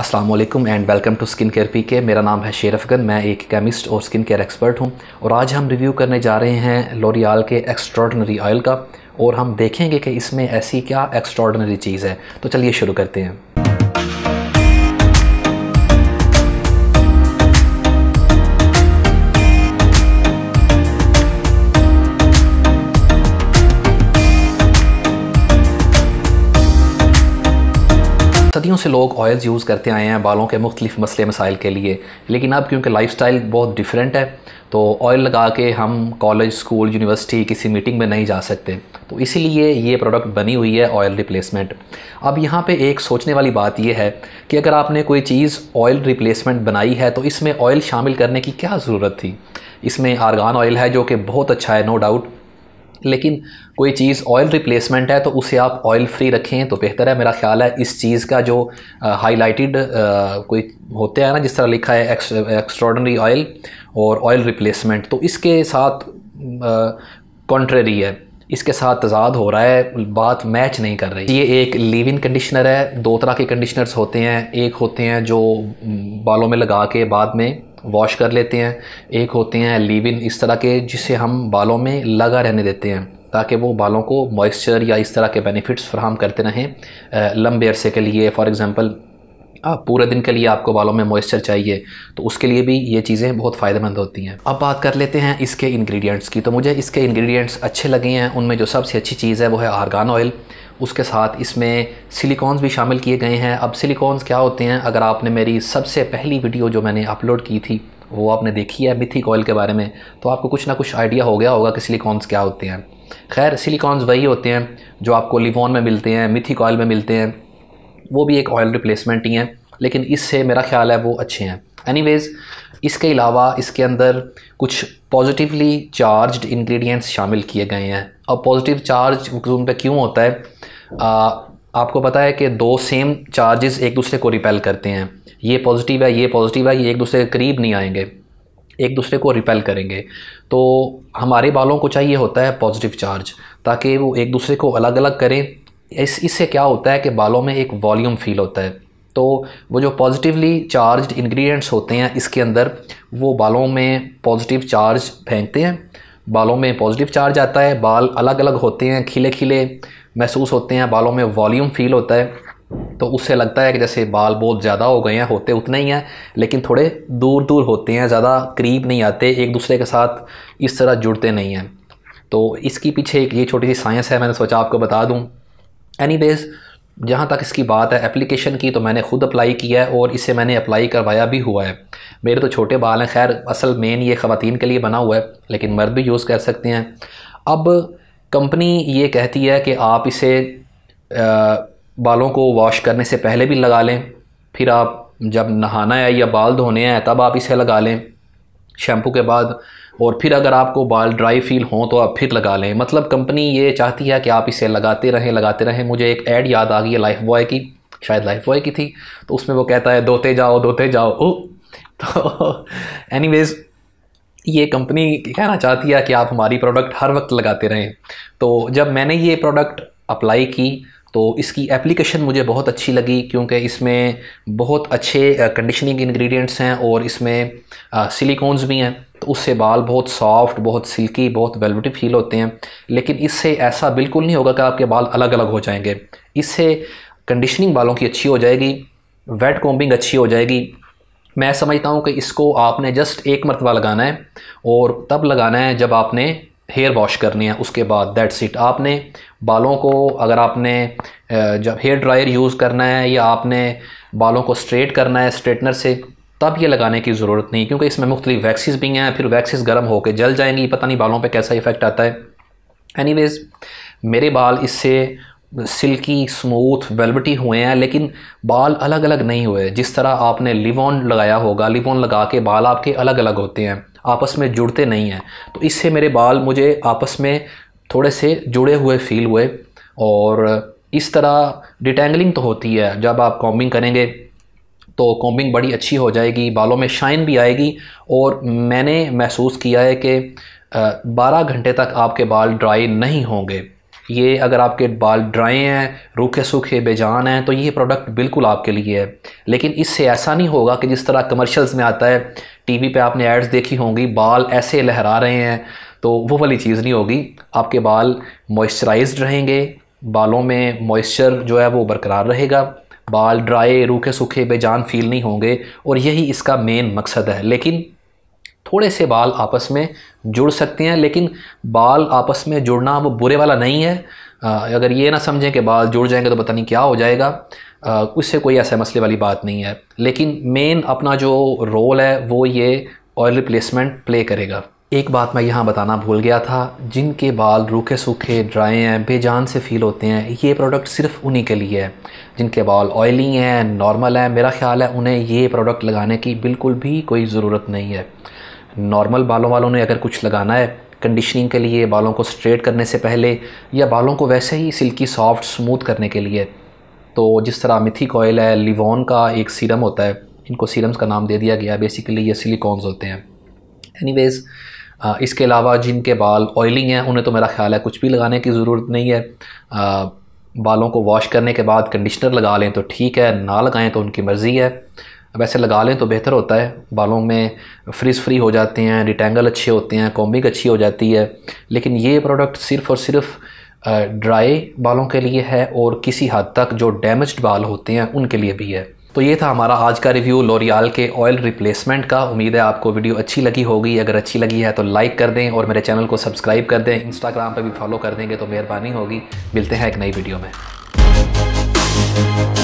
अस्सलाम वालेकुम and welcome to skin care P K मेरा नाम है शेरफ गन मैं एक केमिस्ट और स्किन केयर एक्सपर्ट हूँ और आज हम रिव्यू करने जा रहे हैं लोरियाल के एक्स्ट्रॉडनरी ऑयल का और हम देखेंगे कि इसमें ऐसी क्या एक्स्ट्रॉडनरी चीज़ है तो चलिए शुरू करते हैं सदियों से लोग ऑयल्स यूज़ करते आए हैं बालों के मुख्तलिफ मसले मसाइल के लिए लेकिन अब क्योंकि लाइफ स्टाइल बहुत डिफरेंट है तो ऑयल लगा के हम कॉलेज स्कूल यूनिवर्सिटी किसी मीटिंग में नहीं जा सकते तो इसीलिए ये प्रोडक्ट बनी हुई है ऑयल रिप्लेसमेंट अब यहाँ पे एक सोचने वाली बात यह है कि अगर आपने कोई चीज़ ऑयल रिप्लेसमेंट बनाई है तो इसमें ऑयल शामिल करने की क्या ज़रूरत थी इसमें आर्गान ऑयल है जो कि बहुत अच्छा है नो डाउट लेकिन कोई चीज़ ऑयल रिप्लेसमेंट है तो उसे आप ऑयल फ्री रखें तो बेहतर है मेरा ख्याल है इस चीज़ का जो हाइलाइटेड कोई होते हैं ना जिस तरह लिखा है एक्स्ट्रॉडनरी ऑयल और ऑयल रिप्लेसमेंट तो इसके साथ कॉन्ट्रेरी है इसके साथ तजाद हो रहा है बात मैच नहीं कर रही ये एक लिव इन कंडीशनर है दो तरह के कंडीशनर्स होते हैं एक होते हैं जो बालों में लगा के बाद में वॉश कर लेते हैं एक होते हैं लीव इन इस तरह के जिसे हम बालों में लगा रहने देते हैं ताकि वो बालों को मॉइस्चर या इस तरह के बेनिफिट्स फ्राहम करते रहें लंबे अरसे के लिए फॉर एग्ज़ाम्पल हाँ, पूरे दिन के लिए आपको बालों में मॉइस्चर चाहिए तो उसके लिए भी ये चीज़ें बहुत फ़ायदेमंद होती हैं अब बात कर लेते हैं इसके इंग्रेडिएंट्स की तो मुझे इसके इंग्रेडिएंट्स अच्छे लगे हैं उनमें जो सबसे अच्छी चीज़ है वो है आर्गान ऑयल उसके साथ इसमें सिलिकॉन्स भी शामिल किए गए हैं अब सिलिकॉन्स क्या होते हैं अगर आपने मेरी सबसे पहली वीडियो जो मैंने अपलोड की थी वो आपने देखी है मिथिक ऑयल के बारे में तो आपको कुछ ना कुछ आइडिया हो गया होगा कि सिलिकॉन्स क्या होते हैं खैर सिलिकॉन्स वही होते हैं जो आपको लिवॉन में मिलते हैं मिथिक ऑयल में मिलते हैं वो भी एक ऑयल रिप्लेसमेंट ही है लेकिन इससे मेरा ख्याल है वो अच्छे हैं एनीवेज़ इसके अलावा इसके अंदर कुछ पॉजिटिवली चार्ज्ड इंग्रेडिएंट्स शामिल किए गए हैं अब पॉजिटिव चार्ज उन पर क्यों होता है आ, आपको पता है कि दो सेम चार्जेस एक दूसरे को रिपेल करते हैं ये पॉजिटिव है ये पॉजिटिव है ये एक दूसरे के करीब नहीं आएंगे एक दूसरे को रिपेल करेंगे तो हमारे बालों को चाहिए होता है पॉजिटिव चार्ज ताकि वो एक दूसरे को अलग अलग करें इस इससे क्या होता है कि बालों में एक वॉल्यूम फील होता है तो वो जो पॉजिटिवली चार्ज इंग्रेडिएंट्स होते हैं इसके अंदर वो बालों में पॉजिटिव चार्ज फेंकते हैं बालों में पॉजिटिव चार्ज आता है बाल अलग अलग होते हैं खिले खिले महसूस होते हैं बालों में वॉल्यूम फील होता है तो उससे लगता है कि जैसे बाल बहुत ज़्यादा हो गए हैं होते उतने ही हैं लेकिन थोड़े दूर दूर होते हैं ज़्यादा करीब नहीं आते एक दूसरे के साथ इस तरह जुड़ते नहीं हैं तो इसके पीछे एक ये छोटी सी साइंस है मैंने सोचा आपको बता दूँ एनी वेज़ जहाँ तक इसकी बात है एप्लीकेशन की तो मैंने खुद अप्लाई किया है और इसे मैंने अप्लाई करवाया भी हुआ है मेरे तो छोटे बाल हैं खैर असल मेन ये ख़वान के लिए बना हुआ है लेकिन मर्द भी यूज़ कर सकते हैं अब कंपनी ये कहती है कि आप इसे आ, बालों को वॉश करने से पहले भी लगा लें फिर आप जब नहाना है या बाल धोने हैं तब आप इसे लगा लें शैम्पू के बाद और फिर अगर आपको बाल ड्राई फील हों तो आप फिर लगा लें मतलब कंपनी ये चाहती है कि आप इसे लगाते रहें लगाते रहें मुझे एक ऐड याद आ गई है लाइफ बॉय की शायद लाइफ बॉय की थी तो उसमें वो कहता है धोते जाओ धोते जाओ ओ तो एनी ये कंपनी कहना चाहती है कि आप हमारी प्रोडक्ट हर वक्त लगाते रहें तो जब मैंने ये प्रोडक्ट अप्लाई की तो इसकी एप्लीकेशन मुझे बहुत अच्छी लगी क्योंकि इसमें बहुत अच्छे कंडीशनिंग इंग्रेडिएंट्स हैं और इसमें सिलिकॉन्स भी हैं तो उससे बाल बहुत सॉफ्ट बहुत सिल्की बहुत वेलवेटिव फील होते हैं लेकिन इससे ऐसा बिल्कुल नहीं होगा कि आपके बाल अलग अलग हो जाएंगे इससे कंडीशनिंग बालों की अच्छी हो जाएगी वेट कॉम्बिंग अच्छी हो जाएगी मैं समझता हूँ कि इसको आपने जस्ट एक मरतबा लगाना है और तब लगाना है जब आपने हेयर वॉश करनी है उसके बाद दैट्स इट आपने बालों को अगर आपने जब हेयर ड्रायर यूज़ करना है या आपने बालों को स्ट्रेट करना है स्ट्रेटनर से तब ये लगाने की ज़रूरत नहीं क्योंकि इसमें मुख्तलिफ वैक्सीज भी हैं फिर वैक्सीज गर्म होकर जल जाएंगी पता नहीं बालों पर कैसा इफ़ेक्ट आता है एनी मेरे बाल इससे सिल्की स्मूथ वेलबटी हुए हैं लेकिन बाल अलग अलग नहीं हुए जिस तरह आपने लिवॉन लगाया होगा लिवॉन लगा के बाल आपके अलग अलग होते हैं आपस में जुड़ते नहीं हैं तो इससे मेरे बाल मुझे आपस में थोड़े से जुड़े हुए फील हुए और इस तरह डिटेंगलिंग तो होती है जब आप कॉम्बिंग करेंगे तो कॉम्बिंग बड़ी अच्छी हो जाएगी बालों में शाइन भी आएगी और मैंने महसूस किया है कि 12 घंटे तक आपके बाल ड्राई नहीं होंगे ये अगर आपके बाल ड्राई हैं रूखे सूखे बेजान हैं तो ये प्रोडक्ट बिल्कुल आपके लिए है लेकिन इससे ऐसा नहीं होगा कि जिस तरह कमर्शियल्स में आता है टीवी पे आपने एड्स देखी होंगी बाल ऐसे लहरा रहे हैं तो वो वाली चीज़ नहीं होगी आपके बाल मॉइस्चराइज रहेंगे बालों में मॉइस्चर जो है वो बरकरार रहेगा बाल ड्राई रूखे सूखे बेजान फील नहीं होंगे और यही इसका मेन मकसद है लेकिन थोड़े से बाल आपस में जुड़ सकते हैं लेकिन बाल आपस में जुड़ना वो बुरे वाला नहीं है अगर ये ना समझें कि बाल जुड़ जाएंगे तो पता नहीं क्या हो जाएगा उससे कोई ऐसे मसले वाली बात नहीं है लेकिन मेन अपना जो रोल है वो ये ऑयल रिप्लेसमेंट प्ले करेगा एक बात मैं यहाँ बताना भूल गया था जिनके बाल रूखे सूखे ड्राई हैं बेजान से फील होते हैं ये प्रोडक्ट सिर्फ उन्हीं के लिए है जिनके बाल ऑयली हैं नॉर्मल हैं मेरा ख्याल है उन्हें ये प्रोडक्ट लगाने की बिल्कुल भी कोई ज़रूरत नहीं है नॉर्मल बालों वालों ने अगर कुछ लगाना है कंडीशनिंग के लिए बालों को स्ट्रेट करने से पहले या बालों को वैसे ही सिल्की सॉफ्ट स्मूथ करने के लिए तो जिस तरह मिथिक ऑयल है लिवॉन का एक सीरम होता है इनको सीरम्स का नाम दे दिया गया बेसिकली ये सिलिकॉन्स होते हैं एनी इसके अलावा जिनके बाल ऑयलिंग हैं उन्हें तो मेरा ख्याल है कुछ भी लगाने की ज़रूरत नहीं है आ, बालों को वॉश करने के बाद कंडीशनर लगा लें तो ठीक है ना लगाएं तो उनकी मर्ज़ी है वैसे लगा लें तो बेहतर होता है बालों में फ्रिज फ्री हो जाते हैं रिटेंगल अच्छे होते हैं कॉम्बिंग अच्छी हो जाती है लेकिन ये प्रोडक्ट सिर्फ़ और सिर्फ ड्राई बालों के लिए है और किसी हद तक जो डैमेज बाल होते हैं उनके लिए भी है तो ये था हमारा आज का रिव्यू लोरियाल के ऑयल रिप्लेसमेंट का उम्मीद है आपको वीडियो अच्छी लगी होगी अगर अच्छी लगी है तो लाइक कर दें और मेरे चैनल को सब्सक्राइब कर दें इंस्टाग्राम पर भी फॉलो कर देंगे तो मेहरबानी होगी मिलते हैं एक नई वीडियो में